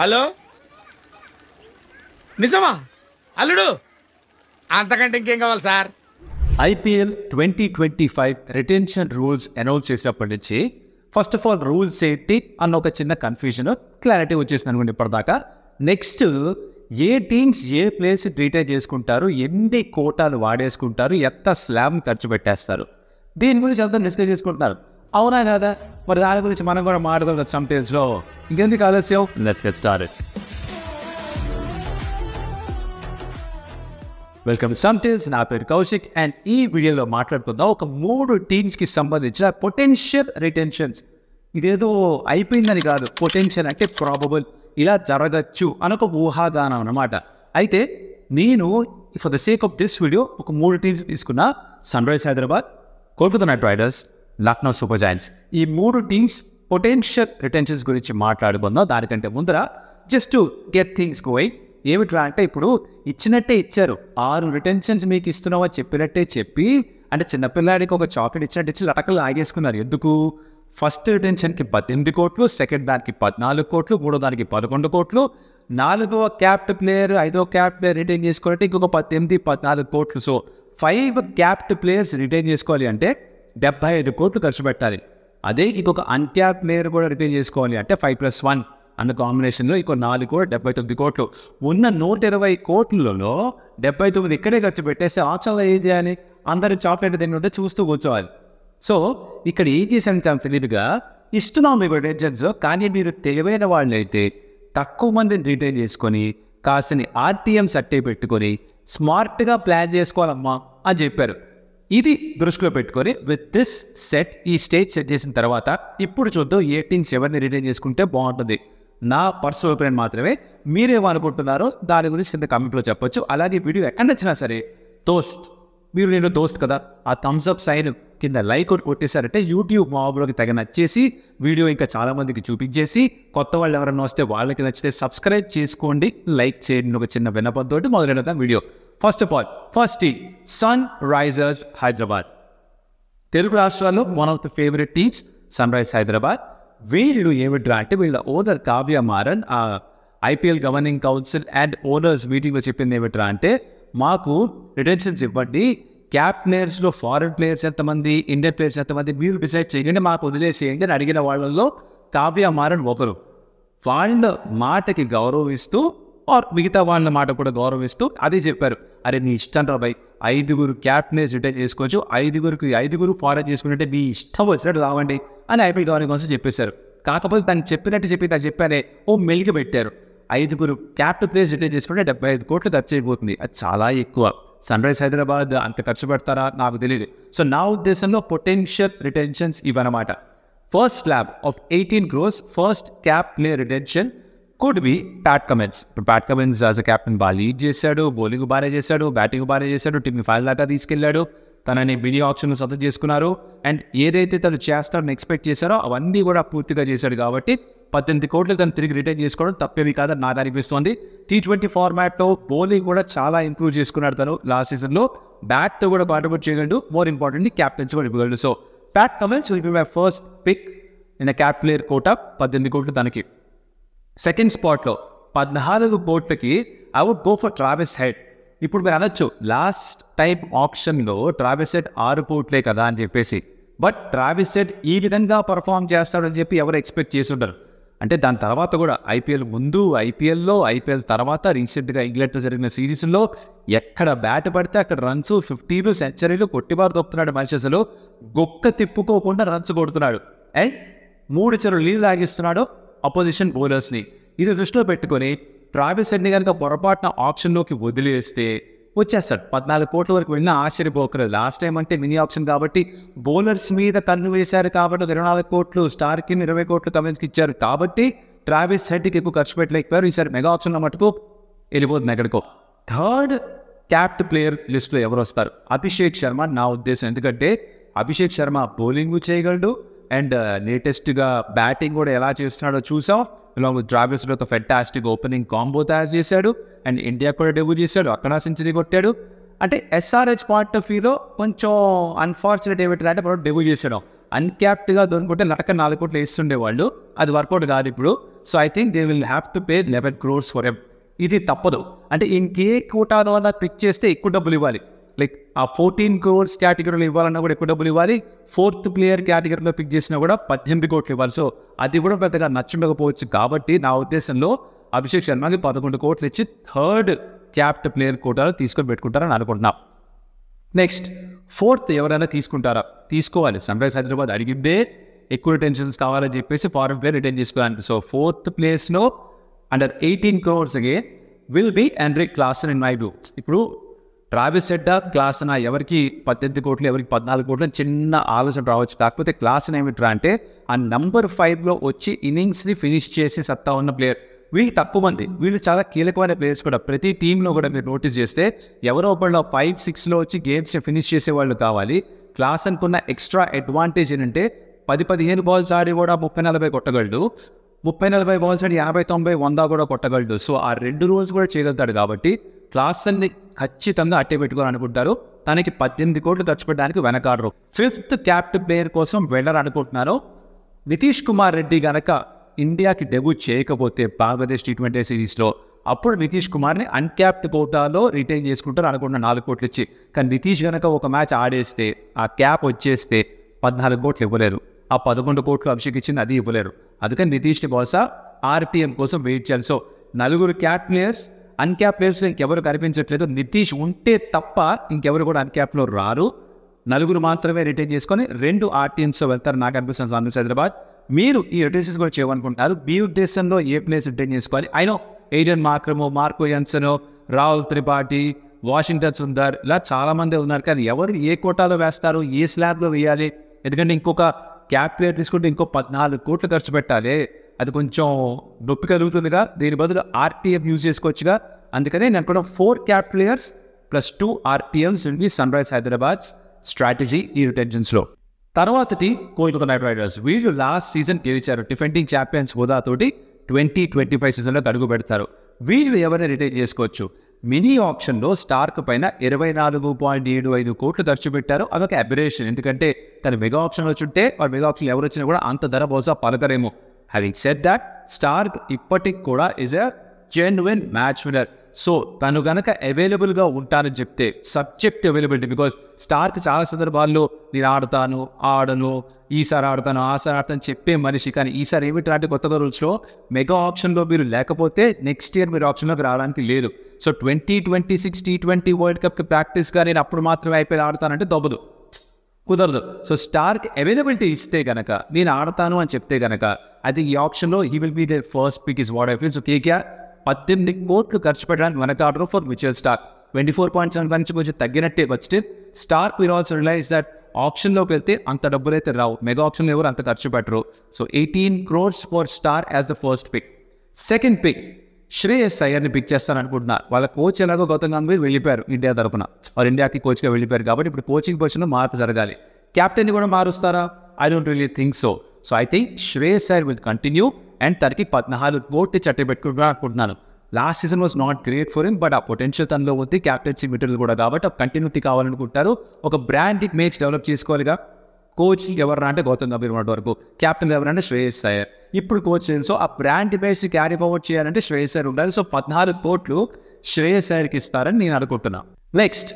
hello నిజమా అల్లుడు అంతకంటే ఇంకేం కావాలి sir IPL twenty twenty five retention rules announce చేసినప్పటి నుంచి ఫస్ట్ ఆఫ్ ఆల్ రూల్స్ ఏంటి అన్న ఒక చిన్న కన్ఫ్యూజన్ క్లారిటీ వచ్చేసింది అనుకోండి ఇప్పటిదాకా నెక్స్ట్ ఏ టీమ్స్ ఏ ప్లేస్ రిటైర్ చేసుకుంటారు ఎన్ని కోటాలు వాడేసుకుంటారు ఎంత స్లామ్ ఖర్చు పెట్టేస్తారు దీని గురించి అంతా డిస్కస్ చేసుకుంటున్నారు అవునా కదా మరి దాని గురించి మనం కూడా మాట్లాడదాం సమ్ లో ఇంకెందుకు ఆలస్యం లెట్స్ గెట్ స్టార్టెడ్ వెల్కమ్ సమ్ టైల్స్ నా పేరు కౌశిక్ అండ్ ఈ వీడియోలో మాట్లాడుకుందాం ఒక మూడు టీమ్స్కి సంబంధించిన పొటెన్షియల్ రిటెన్షన్స్ ఇదేదో అయిపోయిందని కాదు పొటెన్షియల్ అంటే ప్రాబబుల్ ఇలా జరగచ్చు అనొక ఊహాగానం అనమాట అయితే నేను for the sake of this video ఒక మూడు టీమ్స్ తీసుకున్నా sun Hyderabad Kolkata knight riders Lucknow super giants ఈ మూడు టీమ్స్ పొటెన్షియల్ రిటెన్షన్స్ గురించి మాట్లాడుకుందాం దానికంటే ముందర జస్ట్ గెట్ థింగ్స్ గోయింగ్ ఏమిట్రా అంటే ఇప్పుడు ఇచ్చినట్టే ఇచ్చారు ఆరు రిటెన్షన్స్ మీకు ఇస్తున్నావా చెప్పినట్టే చెప్పి అంటే చిన్నపిల్లాడికి ఒక చాక్లెట్ ఇచ్చినట్టు ఇచ్చి లటకలు ఆగేసుకున్నారు ఎందుకు ఫస్ట్ రిటెన్షన్కి పద్దెనిమిది కోట్లు సెకండ్ దానికి పద్నాలుగు కోట్లు మూడో దానికి పదకొండు కోట్లు నాలుగో క్యాప్ట్ ప్లేయర్ ఐదో క్యాప్ట్ ప్లేయర్ రిటైన్ చేసుకోవాలంటే ఇంకొక పద్దెనిమిది పద్నాలుగు కోట్లు so five capped players retain చేసుకోవాలి అంటే డెబ్బై ఐదు కోట్లు ఖర్చు పెట్టాలి అదే ఇంకొక అంత్యాప్ ప్లేయర్ కూడా రిటైన్ చేసుకోవాలి అంటే ఫైవ్ ప్లస్ వన్ అన్న కాంబినేషన్లో ఇంకో నాలుగు కూడా డెబ్బై తొమ్మిది కోట్లు ఉన్న నూట ఇరవై కోట్లలో డెబ్బై తొమ్మిది ఇక్కడే ఖర్చు పెట్టేస్తే ఆచరణలో ఏం చేయాలి అందరూ చాక్లెట్ తింటుంటే చూస్తూ కూర్చోవాలి సో ఇక్కడ ఏం చేశాను చాలా తెలివిగా ఇస్తున్నాం మీకు రిటైన్ కానీ మీరు తెలివైన వాళ్ళైతే తక్కువ మందిని రిటైన్ చేసుకొని కాస్తని ఆర్టీఎం సర్టే పెట్టుకొని స్మార్ట్గా ప్లాన్ చేసుకోవాలమ్మా అని చెప్పారు ఇది దృష్టిలో పెట్టుకొని విత్ దిస్ సెట్ ఈ స్టేజ్ సెట్ చేసిన తర్వాత ఇప్పుడు చూద్దాం ఏ ఎవరిని రిటైన్ చేసుకుంటే బాగుంటుంది నా పర్సనల్ ఒపీనియన్ మాత్రమే మీరేమనుకుంటున్నారో దాని గురించి కింద కమెంట్లో చెప్పొచ్చు అలాగే వీడియో ఎక్కడ నచ్చినా సరే దోస్త్ మీరు నేను దోస్త్ కదా ఆ థమ్స్ అప్ సైన్ కింద లైక్ ఒకటి కొట్టేశారంటే యూట్యూబ్ మాబులోకి తెగ నచ్చేసి వీడియో ఇంకా చాలామందికి చూపించేసి కొత్త వాళ్ళు ఎవరైనా వస్తే వాళ్ళకి నచ్చితే సబ్స్క్రైబ్ చేసుకోండి లైక్ చేయండి ఒక చిన్న వినపంతో మొదలైనదా video first of all first team sun risers Hyderabad Telugu రాష్ట్రాల్లో one of the favourite teams sun rise Hyderabad వీళ్ళు ఏమిట్రా అంటే వీళ్ళ ఓనర్ కావ్య మారన్ ఆ IPL governing council and owners మీటింగ్లో చెప్పింది ఏమిట్రా అంటే మాకు రిటెన్షన్స్ ఇవ్వండి క్యాప్ ప్లేయర్స్లో ఫారెన్ ప్లేయర్స్ ఎంతమంది ఇండియన్ ప్లేయర్స్ ఎంతమంది మీరు డిసైడ్ చేయండి మాకు వదిలేసేయండి అని అడిగిన వాళ్ళల్లో కావ్య మారన్ ఒకరు వాళ్ళ మాటకి గౌరవిస్తూ ఆర్ మిగతా వాళ్ళ మాట కూడా గౌరవిస్తూ అదే చెప్పారు అరే నీ ఇష్టం రా బై ఐదుగురు క్యాప్టెన్స్ రిటైన్ చేసుకోవచ్చు ఐదుగురికి ఐదుగురు ఫారెన్ చేసుకుంటే మీ ఇష్టం వచ్చినట్టు రావండి అని ఐపీఎల్ గవర్నింగ్ కౌన్సిల్ చెప్పేశారు కాకపోతే తను చెప్పినట్టు చెప్పి తను చెప్పానే ఓ మెలిగి పెట్టారు ఐదుగురు క్యాప్టెన్ ప్లేస్ రిటైన్ చేసుకుంటే డెబ్బై ఐదు కోట్లు ఖర్చు అయిపోతుంది అది చాలా ఎక్కువ సన్ రైజ్ హైదరాబాద్ అంత ఖర్చు పెడతారా నాకు తెలియదు సో నా ఉద్దేశంలో పొటెన్షియల్ రిటెన్షన్స్ ఇవన్నమాట first slab of eighteen crores first cap play retention could be Pat Cummins ఇప్పుడు Pat Cummins as a captain బాగా లీడ్ చేశాడు బౌలింగ్ బాగానే చేశాడు బ్యాటింగ్ బాగానే చేశాడు టీమ్ని ఫైనల్ దాకా తీసుకెళ్లాడు తనని బిడియో ఆప్షన్లు సొంతం చేసుకున్నారు అండ్ ఏదైతే తను చేస్తాడని ఎక్స్పెక్ట్ చేశారో అవన్నీ కూడా పూర్తిగా చేశాడు కాబట్టి పద్దెనిమిది కోట్లు తను తిరిగి రిటర్న్ చేసుకోవడం తప్పేవి కాదని నాకు అనిపిస్తోంది టీ ట్వంటీ ఫార్మాట్లో బౌలింగ్ కూడా చాలా ఇంప్రూవ్ చేసుకున్నాడు తను లాస్ట్ సీజన్లో బ్యాట్తో కూడా కాంట్రిబ్యూట్ చేయగలడు మోర్ ఇంపార్టెంట్ క్యాప్టెన్స్ కూడా ఇవ్వగలడు so Pat Cummins will be my first pick in cap player quota పద్దెనిమిది కోట్లు తనకి సెకండ్ స్పాట్లో పద్నాలుగు కోట్లకి I would go for Travis Head ఇప్పుడు మీరు అనొచ్చు లాస్ట్ టైం ఆప్షన్లో ట్రావెస్ హెడ్ ఆరు కోట్లే కదా అని చెప్పేసి బట్ ట్రావెస్ సెట్ ఈ విధంగా పర్ఫామ్ చేస్తాడని చెప్పి ఎవరు ఎక్స్పెక్ట్ చేస్తుంటారు అంటే దాని తర్వాత కూడా ఐపీఎల్ ముందు ఐపీఎల్లో ఐపీఎల్ తర్వాత రీసెంట్గా ఇంగ్లాండ్లో జరిగిన సిరీస్లో ఎక్కడ బ్యాట్ పడితే అక్కడ రన్స్ ఫిఫ్టీలు సెంచరీలు కొట్టిబారు తొక్కుతున్నాడు మనిషి అసలు గొక్క తిప్పుకోకుండా రన్స్ కొడుతున్నాడు అండ్ మూడు చెరువు నీళ్ళు లాగిస్తున్నాడు అపోజిషన్ బౌలర్స్ని ఇది దృష్టిలో పెట్టుకొని ట్రావెల్స్ హెడ్ని కనుక పొరపాటున ఆప్షన్లోకి వదిలేస్తే వచ్చేస్తాడు పద్నాలుగు కోట్ల వరకు వెళ్ళినా ఆశ్చర్యపోకరు లాస్ట్ టైం అంటే మినీ ఆప్షన్ కాబట్టి బౌలర్స్ మీద కన్ను వేశారు కాబట్టి ఇరవై నాలుగు కోట్లు స్టార్కి ఇరవై కోట్లు కమెంట్స్కి ఇచ్చారు కాబట్టి ట్రావెల్స్ హెడ్కి ఎక్కువ ఖర్చు పెట్టలేకపోయారు ఈసారి మెగా ఆప్షన్ మటుకు వెళ్ళిపోతుంది ఎక్కడికో థర్డ్ క్యాప్ట్ ప్లేయర్ లిస్ట్లో ఎవరు వస్తారు అభిషేక్ శర్మ నా ఉద్దేశం ఎందుకంటే అభిషేక్ శర్మ బౌలింగ్ చేయగలడు అండ్ లేటెస్ట్గా uh, బ్యాటింగ్ కూడా ఎలా చేస్తున్నాడో చూసాం ఇలాంగ్ డ్రావిస్ ఒక ఫెంటాస్టిక్ ఓపెనింగ్ కాంబో తయారు చేశాడు అండ్ ఇండియా కూడా డెబ్యూ చేశాడు అక్కడ సెంచరీ కొట్టాడు అంటే ఎస్ఆర్హెచ్ పార్ట్ ఆఫ్ వ్యూలో కొంచెం అన్ఫార్చునేట్ అంటే మనం డెబ్యూ చేసాడు అన్క్యాప్డ్గా దొరుకుంటే నడక నాలుగు కోట్లు వేస్తుండే వాళ్ళు అది వర్కౌట్ కాదు ఇప్పుడు so I think they will have to pay eleven crores for em ఇది తప్పదు అంటే ఇంకే కోటాను ద్వారా పిక్ చేస్తే ఎక్కువ డబ్బులు ఇవ్వాలి లైక్ ఆ ఫోర్టీన్ క్రోర్స్ కేటగిరీలో ఇవ్వాలన్నా కూడా ఎక్కువ డబ్బులు ఇవ్వాలి ఫోర్త్ ప్లేయర్ కేటగిరీలో పిక్ చేసినా కూడా పద్దెనిమిది కోట్లు ఇవ్వాలి సో అది కూడా పెద్దగా నచ్చుండకపోవచ్చు కాబట్టి నా ఉద్దేశంలో అభిషేక్ శర్మకి పదకొండు కోట్లు ఇచ్చి థర్డ్ క్యాప్ట్ ప్లేయర్ కోటాలు తీసుకొని పెట్టుకుంటారని అనుకుంటున్నా నెక్స్ట్ ఫోర్త్ ఎవరైనా తీసుకుంటారా తీసుకోవాలి సన్ రైజ్ హైదరాబాద్ అడిగిందే ఎక్కువ టెన్షన్స్ కావాలని చెప్పేసి ఫారెన్ ప్లేయర్ రిటర్న్ చేసుకోవాలి సో ఫోర్త్ ప్లేస్లో అండర్ ఎయిటీన్ క్రోర్స్కి will be Heinrich Klaasen in my view ఇప్పుడు ట్రావిస్ సెడ్డా క్లాసన ఎవరికి పద్దెనిమిది కోట్లు ఎవరికి పద్నాలుగు కోట్లు చిన్న ఆలోచన రావచ్చు కాకపోతే క్లాసన ఏమిట్రా అంటే ఆ నంబర్ ఫైవ్లో వచ్చి ఇన్నింగ్స్ని ఫినిష్ చేసే సత్తా ఉన్న ప్లేయర్ వీళ్ళు తక్కువ మంది వీళ్ళు చాలా కీలకమైన ప్లేయర్స్ కూడా ప్రతి టీంలో కూడా మీరు నోటీస్ చేస్తే ఎవరో ఒకళ్ళు ఫైవ్ సిక్స్లో వచ్చి గేమ్స్ని ఫినిష్ చేసే వాళ్ళు కావాలి క్లాస్ అనుకున్న ఎక్స్ట్రా అడ్వాంటేజ్ ఏంటంటే పది పదిహేను బాల్స్ ఆడి కూడా ముప్పై నలభై కొట్టగలడు ముప్పై నలభై బాల్స్ ఆడి యాభై తొంభై వంద కూడా కొట్టగలడు సో ఆ రెండు రూల్స్ కూడా చేయగలుగుతాడు కాబట్టి అన్ని ఖచ్చితంగా అట్టే పెట్టుకోవాలనుకుంటారు తనకి పద్దెనిమిది కోట్లు ఖర్చు పెట్టడానికి వెనకాడరు ఫిఫ్త్ క్యాప్టెన్ ప్లేయర్ కోసం వెళ్ళాలనుకుంటున్నారు నితీష్ కుమార్ రెడ్డి గనక ఇండియాకి డెబ్యూ చేయకపోతే బంగ్లాదేశ్ టీ ట్వంటీ సిరీస్లో అప్పుడు నితీష్ కుమార్ని అన్క్యాప్డ్ కోటాలో రిటైన్ చేసుకుంటారు అనుకుంటున్న నాలుగు కోట్లు ఇచ్చి కానీ నితీష్ గనక ఒక మ్యాచ్ ఆడేస్తే ఆ క్యాప్ వచ్చేస్తే పద్నాలుగు కోట్లు ఇవ్వలేరు ఆ పదకొండు కోట్లు అభిషేక్ ఇచ్చింది అది ఇవ్వలేరు అందుకని నితీష్ని బహుశా ఆర్టీఎం కోసం వెయిట్ చేయాలి సో నలుగురు క్యాప్ ప్లేయర్స్ అన్క్యాప్ ప్లేయర్స్లో ఇంకెవరు కనిపించట్లేదు నితీష్ ఉంటే తప్ప ఇంకెవరు కూడా అన్క్యాప్లో రారు నలుగురు మాత్రమే రిటైన్ చేసుకొని రెండు ఆర్టీఎన్స్లో వెళ్తారు నాకు అనిపిస్తుంది సన్రైజ్ హైదరాబాద్ మీరు ఈ రిటైన్స్ కూడా చేయమనుకుంటారు మీ ఉద్దేశంలో ఏ ప్లేస్ రిటైన్ చేసుకోవాలి అయినో ఎయిడెన్ మార్క్రమో మార్కో యన్సన్ రాహుల్ త్రిపాఠి వాషింగ్టన్ సుందర్ ఇలా చాలామంది ఉన్నారు కానీ ఎవరు ఏ కోటాలో వేస్తారు ఏ స్లాబ్లో వేయాలి ఎందుకంటే ఇంకొక క్యాప్ ప్లేయర్ తీసుకుంటే ఇంకో పద్నాలుగు కోట్లు ఖర్చు పెట్టాలి అది కొంచెం నొప్పి కలుగుతుందిగా దీని బదులు ఆర్టీఎఫ్ యూజ్ చేసుకోవచ్చుగా అందుకనే నేను అనుకున్న four cap players plus two RTMs ఉంది సన్ రైజ్ హైదరాబాద్ స్ట్రాటజీ ఈ రిటెన్షన్స్లో తర్వాతది కోల్కతా నైట్ రైడర్స్ వీళ్ళు లాస్ట్ సీజన్ గెలిచారు డిఫెండింగ్ ఛాంపియన్స్ తోటి ట్వంటీ ట్వంటీ ఫైవ్ సీజన్లో అడుగు పెడతారు వీళ్ళు ఎవరైనా రిటైన్ చేసుకోవచ్చు మినీ ఆప్షన్లో స్టార్క్ పైన ఇరవై నాలుగు పాయింట్ ఏడు ఐదు కోట్లు ఖర్చు పెట్టారు అదొక అబిరేషన్ ఎందుకంటే తన మెగా ఆప్షన్ వచ్చుంటే వాళ్ళ మెగా ఆప్షన్ ఎవరు వచ్చినా కూడా అంత ధర బహుశా పలకరేమో హ్యావింగ్ సెట్ దాట్ స్టార్క్ ఇప్పటికి కూడా is a genuine match winner so తను గనక అవైలబుల్గా ఉంటానని చెప్తే సబ్జెక్ట్ అవైలబిలిటీ బికాజ్ స్టార్కి చాలా సందర్భాల్లో నేను ఆడతాను ఆడను ఈసారి ఆడతాను ఆసారి ఆడతాను చెప్పే మనిషి కానీ ఈసారి ఏమిటి లాంటి కొత్తగా రూల్స్లో మెగా ఆప్షన్లో మీరు లేకపోతే నెక్స్ట్ ఇయర్ మీరు ఆప్షన్లోకి రావడానికి లేదు so twenty twenty six T twenty world కప్కి ప్రాక్టీస్గా నేను అప్పుడు మాత్రమే అయిపోయి ఆడతానంటే దొబ్బదు కుదరదు సో స్టార్క్ అవైలబిలిటీ ఇస్తే గనక నేను ఆడతాను అని చెప్తే గనక ఐ థింక్ ఈ ఆప్షన్లో he will be the first pick is what I feel so KKR పద్దెనిమిది కోట్లు ఖర్చు పెట్టడానికి order for Mitchell Starc twenty four point seven నుంచి కొంచెం తగ్గినట్టే వచ్చితే Starc we're also realise that ఆప్షన్లోకి వెళ్తే అంత డబ్బులు అయితే రావు మెగా ఆప్షన్లో ఎవరు అంత ఖర్చు పెట్టరు so eighteen crores for Starc as the first pick second pick Shreyas అయ్యర్ని పిక్ చేస్తాను అనుకుంటున్నారు వాళ్ళ కోచ్ ఎలాగో గౌతమ్ గంభీర్ వెళ్ళిపోయారు ఇండియా తరపున వారు ఇండియాకి కోచ్గా వెళ్ళిపోయారు కాబట్టి ఇప్పుడు కోచింగ్ పొజిషన్లో మార్పు జరగాలి క్యాప్టెన్ కూడా మారుస్తారా I don't really think so so I think Shreyas Iyer will continue and తనకి పద్నాలుగు కోట్లు చట్ట పెట్టుకుంటా అనుకుంటున్నాను last season was not great for him but ఆ పొటెన్షియల్ తనలో ఉంది క్యాప్టెన్సీ మెటీరియల్ కూడా కాబట్టి ఆ కంటిన్యూటీ కావాలనుకుంటారు ఒక బ్రాండ్ మేచ్ డెవలప్ చేసుకోవాలిగా కోచ్ ఎవరన్నా అంటే గౌతమ్ గంభీర్ ఉన్నటి వరకు క్యాప్టెన్ ఎవరంటే శ్రేయస్ సాయర్ ఇప్పుడు కోచ్ లేదు సో ఆ బ్రాండ్ బేస్ క్యారీ ఫార్వర్డ్ చేయాలంటే శ్రేయస్ సార్ ఉండాలి సో పద్నాలుగు కోట్లు శ్రేయస్ సార్కి ఇస్తారని నేను అనుకుంటున్నాను నెక్స్ట్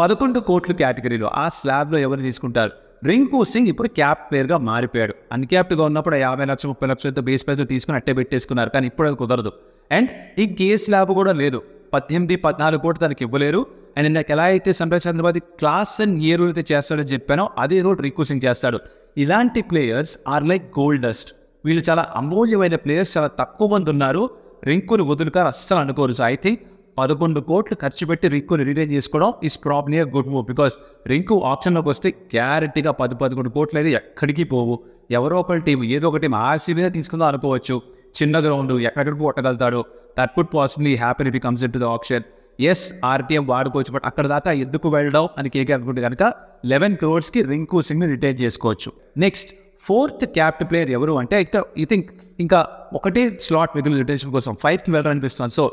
పదకొండు కోట్లు కేటగిరీలో ఆ స్లాబ్లో ఎవరు తీసుకుంటారు రింకు సింగ్ ఇప్పుడు క్యాప్ ప్లేయర్గా మారిపోయాడు అన్క్యాప్డ్గా ఉన్నప్పుడు యాభై లక్షలు ముప్పై లక్షలతో బేస్ ప్రైజ్ తీసుకుని అట్టే పెట్టేసుకున్నారు కానీ ఇప్పుడు అది కుదరదు అండ్ ఈ కేస్ ల్యాబ్ కూడా లేదు పద్దెనిమిది పద్నాలుగు కోట్లు తనకి ఇవ్వలేరు అండ్ నాకు ఎలా అయితే sun rise Hyderabad Klaasen and ఏ రూల్ అయితే చేస్తాడని చెప్పానో అదే రూల్ రింకు సింగ్ చేస్తాడు ఇలాంటి players are like gold dust వీళ్ళు చాలా అమూల్యమైన ప్లేయర్స్ చాలా తక్కువ మంది ఉన్నారు రింకుని వదులుకారు అస్సలు అనుకోరు సో ఐ థింక్ పదకొండు కోట్లు ఖర్చు పెట్టి రింకుని రిటైన్ చేసుకోవడం is probably good move because Rinku ఆప్షన్లోకి వస్తే గ్యారెంటీగా పది పదకొండు కోట్లు అయితే ఎక్కడికి పోవు ఎవరో ఒకటి టీం ఏదో ఒక టీం ఆర్సీబీనే తీసుకుందాం అనుకోవచ్చు చిన్న గ్రౌండ్ ఎక్కడికి కొట్టగలుగుతాడు that could possibly happy if in to the option as RTM వాడుకోవచ్చు బట్ అక్కడ దాకా ఎందుకు వెళ్ళడం అని కేకే అనుకుంటే కనుక లెవెన్ క్రోర్స్కి రింకు సింగ్ని రిటైన్ చేసుకోవచ్చు నెక్స్ట్ ఫోర్త్ క్యాప్ట్ ప్లేయర్ ఎవరు అంటే ఇక్కడ ఐ థింక్ ఇంకా ఒకటే స్లాట్ మిగిలిన రిటెన్షన్ కోసం ఫైవ్కి వెళ్ళాలనిపిస్తున్నాను సో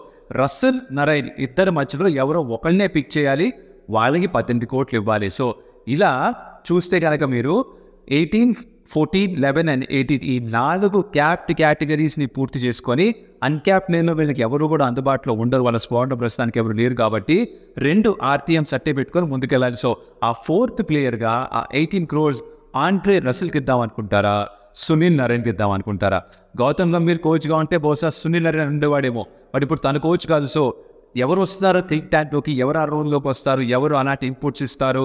రసల్ నరైన్ ఇద్దరి మధ్యలో ఎవరో ఒకళ్ళనే పిక్ చేయాలి వాళ్ళకి పద్దెనిమిది కోట్లు ఇవ్వాలి సో ఇలా చూస్తే కనుక మీరు eighteen fourteen eleven and eighteen ఈ నాలుగు క్యాప్ట్ క్యాటగిరీస్ని పూర్తి చేసుకొని అన్క్యాప్ నేను వీళ్ళకి ఎవరు కూడా అందుబాటులో ఉండరు వాళ్ళ స్క్వాడ్లో ప్రస్తుతానికి ఎవరు లేరు కాబట్టి రెండు ఆర్టీఎం సట్టే పెట్టుకొని ముందుకెళ్ళాలి సో ఆ ఫోర్త్ ప్లేయర్గా ఆ ఎయిటీన్ క్రోర్స్ ఆండ్రే రసిల్కి ఇద్దాం అనుకుంటారా సునీల్ నరేన్కి ఇద్దాం అనుకుంటారా గౌతమ్ గంభీర్ కోచ్గా ఉంటే బహుశా సునీల్ నరేన్ ఉండేవాడేమో బట్ ఇప్పుడు తన కోచ్ కాదు సో ఎవరు వస్తారో థింక్ ట్యాంక్లోకి ఎవరు ఆ రోల్లోకి వస్తారు ఎవరు అలాంటి ఇన్పుట్స్ ఇస్తారు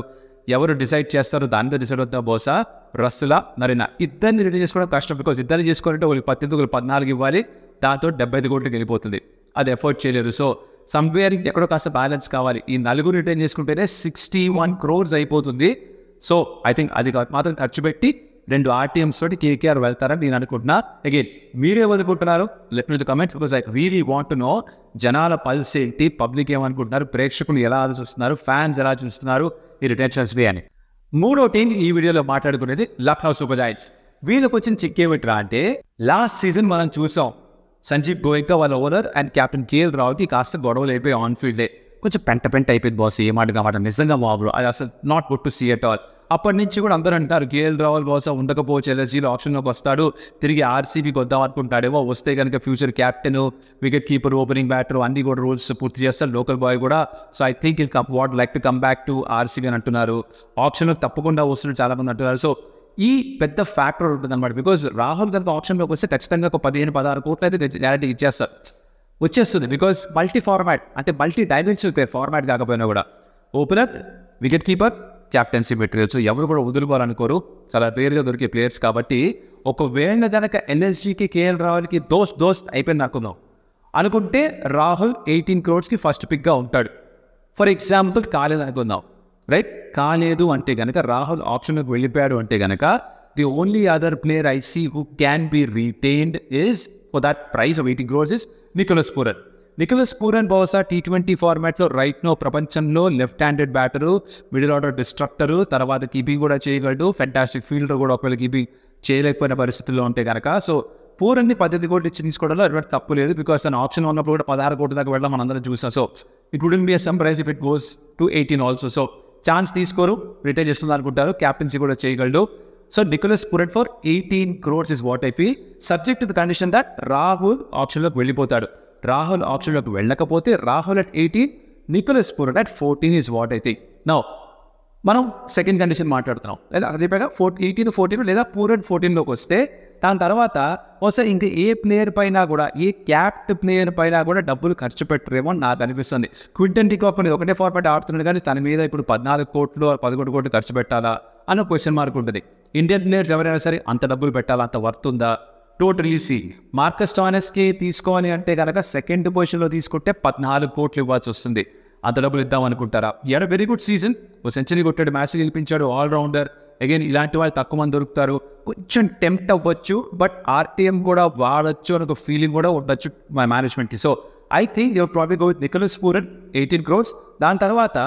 ఎవరు డిసైడ్ చేస్తారో దానితో డిసైడ్ అవుతుందో బహుశా రస్సులా నరేనా ఇద్దరిని రెడీ చేసుకోవడం కష్టం బికాజ్ ఇద్దరిని చేసుకోవాలంటే ఒకరికి పద్దెనిమిది ఒకరు పద్నాలుగు ఇవ్వాలి దాంతో డెబ్బై ఐదు కోట్లకి వెళ్ళిపోతుంది అది ఎఫోర్డ్ చేయలేరు సో సమ్వేర్ ఎక్కడో కాస్త బ్యాలెన్స్ కావాలి ఈ నలుగురు రిటర్న్ చేసుకుంటేనే సిక్స్టీ వన్ క్రోర్స్ అయిపోతుంది సో ఐ థింక్ అది మాత్రం ఖర్చు పెట్టి రెండు ఆర్టీఎంస్ తోటి కేకేఆర్ వెళ్తారని నేను అనుకుంటున్నా అగైన్ మీరేమనుకుంటున్నారు let me comment because I really want know జనాల పల్స్ ఏంటి పబ్లిక్ ఏమనుకుంటున్నారు ప్రేక్షకులు ఎలా ఆలోచిస్తున్నారు ఫ్యాన్స్ ఎలా చూస్తున్నారు ఈ రిటెన్షన్స్ డే అని మూడో టీం ఈ వీడియోలో మాట్లాడుకునేది లక్నో సూపర్ జాయింట్స్ వీళ్ళకి వచ్చిన చిక్ ఏమిట్రా అంటే లాస్ట్ సీజన్ మనం చూసాం సంజీవ్ గోయింకా వాళ్ళ ఓనర్ అండ్ కెప్టెన్ కేఎల్ రావుకి కాస్త గొడవలు అయిపోయి ఆన్ కొంచెం పెంట పెంట అయిపోయింది బాస్ ఏమాట మాట నిజంగా బాబు అది అసలు not good to see at all అప్పటి నుంచి కూడా అందరూ అంటారు కేఎల్ రాహుల్ బహుశా ఉండకపోవచ్చు ఎల్ఎస్జీలో ఆప్షన్లోకి వస్తాడు తిరిగి ఆర్సీబీకి వద్దాం అనుకుంటాడేమో వస్తే కనుక future captain wicket keeper opening batter అన్ని కూడా రూల్స్ పూర్తి చేస్తాడు లోకల్ బాయ్ కూడా so I think he'll come what like to come back to RCB అని అంటున్నారు ఆప్షన్లోకి తప్పకుండా వస్తున్నారు చాలామంది అంటున్నారు సో ఈ పెద్ద ఫ్యాక్టర్ ఉంటుంది అనమాట బికాజ్ రాహుల్ కనుక ఆప్షన్లోకి వస్తే ఖచ్చితంగా ఒక పదిహేను పదహారు కోట్లు అయితే గ్యారెంటీ ఇచ్చేస్తారు వచ్చేస్తుంది బికాజ్ మల్టీ ఫార్మాట్ అంటే మల్టీ డైమెన్షన్ ఫార్మాట్ కాకపోయినా కూడా opener wicket keeper captaincy materials ఎవరు కూడా వదులుకోవాలనుకోరు చాలా రేర్గా దొరికే ప్లేయర్స్ కాబట్టి ఒకవేళ గనక ఎన్ఎస్జీకి కేఎల్ రాహుల్కి దోస్ దోస్ అయిపోయింది అనుకుందాం అనుకుంటే రాహుల్ ఎయిటీన్ క్రోడ్స్కి ఫస్ట్ పిక్గా ఉంటాడు ఫర్ ఎగ్జాంపుల్ కాలేదు అనుకుందాం రైట్ కాలేదు అంటే గనక రాహుల్ ఆప్షన్లోకి వెళ్ళిపోయాడు అంటే గనక the only other player I see who can be retained is for that price of eighteen crores is Nicholas Pooran Nicholas Pooran బహుశా టీ ట్వంటీ ఫార్మాట్లో రైట్ నో ప్రపంచంలో left handed batter middle order destructor తర్వాత keeping కూడా చేయగలడు fantastic fielder కూడా ఒకవేళ keeping చేయలేకపోయిన పరిస్థితుల్లో ఉంటే కనుక సో పూరన్ని పద్ధతి కోట్లు ఇచ్చి తీసుకోవడంలో ఎటువంటి తప్పు లేదు బికాస్ తన ఆప్షన్ ఉన్నప్పుడు కూడా పదహారు కోట్ల దాకా వెళ్ళడం మనందరం చూసాం so it wouldn't be a prize if it goes to eighteen also so chance తీసుకోరు రిటైర్ చేస్తుంది అనుకుంటారు క్యాప్టెన్సీ కూడా చేయగలడు so Nicholas Pooran for eighteen crores is what I feel subject the condition that Rahul ఆప్షన్లోకి వెళ్ళిపోతాడు రాహుల్ ఆప్షన్లోకి వెళ్ళకపోతే Rahul at eighteen Nicholas Pooran at fourteen is what I think now మనం సెకండ్ కండిషన్ మాట్లాడుతున్నాం లేదా అది చెప్పాక ఫోర్ ఎయిటీన్ ఫోర్టీన్ లేదా పూరన్ ఫోర్టీన్లోకి వస్తే దాని తర్వాత ఒకసారి ఇంక ఏ ప్లేయర్ పైన కూడా ఏ క్యాప్ట్ ప్లేయర్ పైన కూడా డబ్బులు ఖర్చు పెట్టరేమో నాకు అనిపిస్తుంది క్వింటన్ టికాప్ అనేది ఒకటే ఫార్మాట్ ఆడుతున్నాడు కానీ తన మీద ఇప్పుడు పద్నాలుగు కోట్లు పదకొండు కోట్లు ఖర్చు పెట్టాలా అన్న క్వశ్చన్ మార్క్ ఉంటుంది ఇండియన్ ప్లేయర్స్ ఎవరైనా సరే అంత డబ్బులు పెట్టాలా అంత వర్త్ ఉందా టోటలీ సి మార్కస్ టానెస్కి తీసుకోవాలి అంటే కనుక సెకండ్ పొజిషన్లో తీసుకుంటే పద్నాలుగు కోట్లు ఇవ్వాల్సి వస్తుంది అంత డబ్బులు ఇద్దాం అనుకుంటారా ఎడ వెరీ గుడ్ సీజన్ ఓ సెంచరీ కొట్టాడు మ్యాచ్ గెలిపించాడు ఆల్రౌండర్ అగైన్ ఇలాంటి వాళ్ళు తక్కువ మంది దొరుకుతారు కొంచెం టెంప్ట్ అవ్వచ్చు బట్ ఆర్టీఎం కూడా వాడచ్చు అని ఒక ఫీలింగ్ కూడా ఉండొచ్చు మా మేనేజ్మెంట్కి so I think your problem go with Nicholas Pooran eighteen crores దాని తర్వాత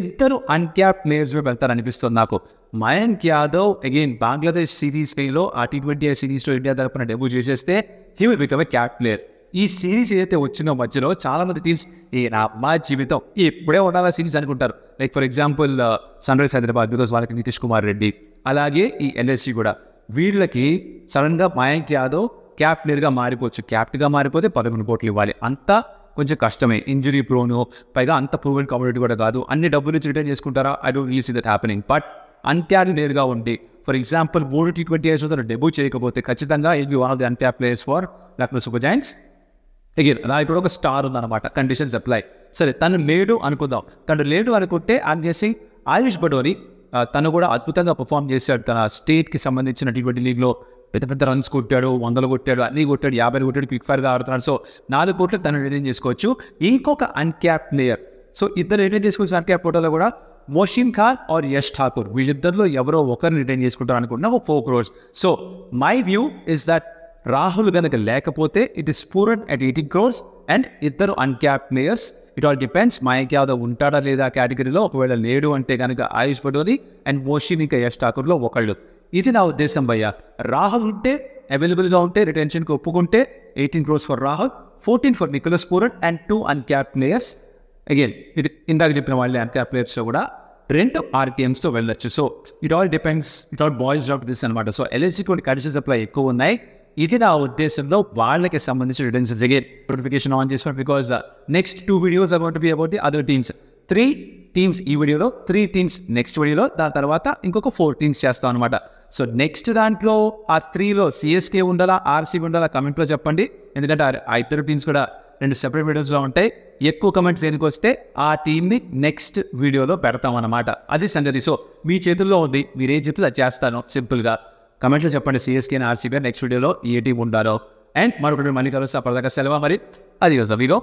ఇద్దరు అన్క్యాప్ ప్లేయర్స్ వెళ్తారనిపిస్తుంది నాకు మయాంక్ యాదవ్ అగైన్ బంగ్లాదేశ్ సిరీస్ లో ఆ టీ ట్వంటీ సిరీస్లో ఇండియా తరపున డెబ్యూ చేసేస్తే he will become a capped player ఈ సిరీస్ ఏదైతే వచ్చిందో మధ్యలో చాలామంది టీమ్స్ ఈ నా అమ్మా జీవితం ఇప్పుడే ఉండాలా సిరీస్ అనుకుంటారు like for example sun rise Hyderabad because వాళ్ళకి నితీష్ కుమార్ రెడ్డి అలాగే ఈ ఎల్ఎస్సీ కూడా వీళ్ళకి సడన్గా మయాంక్ యాదవ్ క్యాప్ గా మారిపోవచ్చు గా మారిపోతే పదకొండు కోట్లు ఇవ్వాలి అంతా కొంచెం కష్టమే ఇంజరీ ప్రోను పైగా అంత ప్రూవెన్ కమ్యూనిటీ కూడా కాదు అన్ని డబ్బులు రిటర్న్ చేసుకుంటారా I don't real see that happening but untapped నేరుగా ఉండి ఫర్ ఎగ్జాంపుల్ మూడు టీ ట్వంటీ ఏజ్ తను డెబ్యూ చేయకపోతే ఖచ్చితంగా it be one of the untapped players for Lucknow super Giants ఎగిర్ నా కూడా ఒక స్టార్ ఉందన్నమాట కండిషన్స్ అప్లై సరే తను లేడు అనుకుందాం తను లేడు అనుకుంటే ఐమ్ ఆయుష్ బడోరి తను కూడా అద్భుతంగా పర్ఫామ్ చేశాడు తన స్టేట్కి సంబంధించిన టీ ట్వంటీ లీగ్లో పెద్ద పెద్ద రన్స్ కొట్టాడు వందలు కొట్టాడు అన్నీ కొట్టాడు యాభై కొట్టాడు క్విక్ ఫైర్గా ఆడుతున్నాడు సో నాలుగు కోట్లు తను రిటైన్ చేసుకోవచ్చు ఇంకొక అన్క్యాప్ ప్లేయర్ సో ఇద్దరు రిటైన్ చేసుకోవచ్చు అన్క్యాప్ కోటలో కూడా మోషిన్ ఖాన్ ఆర్ యష్ ఠాకూర్ వీళ్ళిద్దరిలో ఎవరో ఒకరిని రిటైన్ చేసుకుంటారు అనుకుంటున్నా ఒక four crores so my view is that Rahul కనుక లేకపోతే it is Pooran at eighteen crores and ఇద్దరు uncapped players it all depends Mayank Yadav ఉంటాడా లేదా కేటగిరీలో ఒకవేళ లేడు అంటే కనుక ఆయుష్ పటోలి అండ్ మోషిన్ ఇంకా యష్ ఠాకూర్లో ఒకళ్ళు ఇది నా ఉద్దేశం భయ్య రాహుల్ ఉంటే అవైలబుల్గా ఉంటే రిటెన్షన్కి ఒప్పుకుంటే eighteen crores for Rahul fourteen for Nicholas Pooran and two uncapped players again ఇది ఇందాక చెప్పిన వాళ్ళే అన్క్యాప్ ప్లేయర్స్లో కూడా రెండు ఆర్టీఎమ్స్తో వెళ్ళొచ్చు so it all depends it all boils down this అనమాట సో ఎల్ఐసి కొన్ని కడిషన్ సప్లై ఎక్కువ ఉన్నాయి ఇది నా ఉద్దేశంలో వాళ్ళకి సంబంధించిన రిటర్న్స్ అగేన్ నోటిఫికేషన్ ఆన్ చేసుకోండి because next two videos about be about the other teams three teams ఈ వీడియోలో త్రీ టీమ్స్ నెక్స్ట్ వీడియోలో దాని తర్వాత ఇంకొక ఫోర్ టీమ్స్ చేస్తాం అనమాట సో నెక్స్ట్ దాంట్లో ఆ త్రీలో సిఎస్కే ఉండాలా ఆర్సీబీ ఉండాలా కమెంట్లో చెప్పండి ఎందుకంటే ఆ ఇద్దరు టీమ్స్ కూడా రెండు సెపరేట్ వీడియోస్లో ఉంటాయి ఎక్కువ కమెంట్స్ దేనికి వస్తే ఆ టీంని నెక్స్ట్ వీడియోలో పెడతాం అన్నమాట అది సంగతి సో మీ చేతుల్లో ఉంది మీరు ఏం చెప్తే అది చేస్తాను సింపుల్గా కమెంట్లో చెప్పండి సిఎస్కే అండ్ ఆర్సీబీ నెక్స్ట్ వీడియోలో ఏ టీం ఉండాలో అండ్ మరొకటి మళ్ళీ కలుస్తా ప్రదాకా సెలవు మరి అది వీడియో